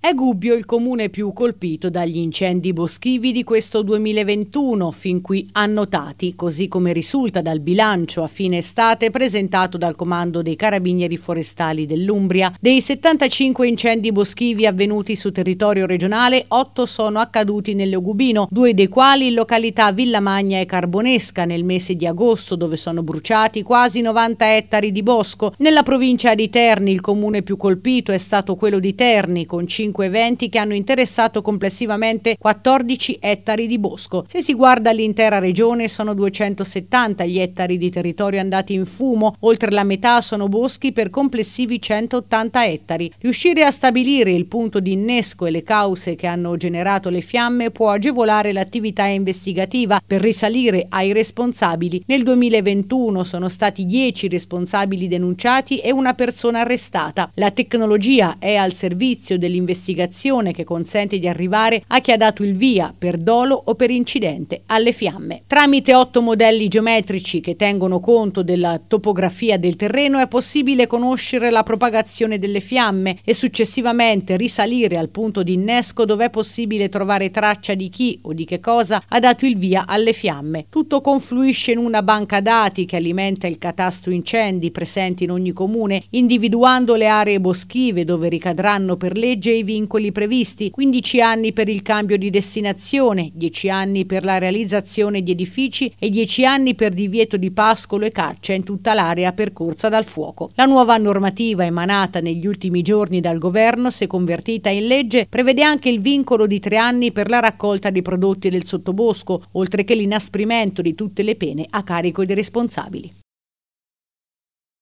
È Gubbio il comune più colpito dagli incendi boschivi di questo 2021, fin qui annotati, così come risulta dal bilancio a fine estate presentato dal Comando dei Carabinieri Forestali dell'Umbria. Dei 75 incendi boschivi avvenuti su territorio regionale, 8 sono accaduti nell'Ogubino, due dei quali in località Villamagna e Carbonesca nel mese di agosto, dove sono bruciati quasi 90 ettari di bosco. Nella provincia di Terni il comune più colpito è stato quello di Terni, con 5 25 eventi che hanno interessato complessivamente 14 ettari di bosco. Se si guarda l'intera regione sono 270 gli ettari di territorio andati in fumo, oltre la metà sono boschi per complessivi 180 ettari. Riuscire a stabilire il punto di innesco e le cause che hanno generato le fiamme può agevolare l'attività investigativa per risalire ai responsabili. Nel 2021 sono stati 10 responsabili denunciati e una persona arrestata. La tecnologia è al servizio dell'investigazione investigazione che consente di arrivare a chi ha dato il via per dolo o per incidente alle fiamme. Tramite otto modelli geometrici che tengono conto della topografia del terreno è possibile conoscere la propagazione delle fiamme e successivamente risalire al punto di innesco dove è possibile trovare traccia di chi o di che cosa ha dato il via alle fiamme. Tutto confluisce in una banca dati che alimenta il catasto incendi presenti in ogni comune, individuando le aree boschive dove ricadranno per legge i vincoli previsti, 15 anni per il cambio di destinazione, 10 anni per la realizzazione di edifici e 10 anni per divieto di pascolo e caccia in tutta l'area percorsa dal fuoco. La nuova normativa emanata negli ultimi giorni dal governo, se convertita in legge, prevede anche il vincolo di 3 anni per la raccolta dei prodotti del sottobosco, oltre che l'inasprimento di tutte le pene a carico dei responsabili.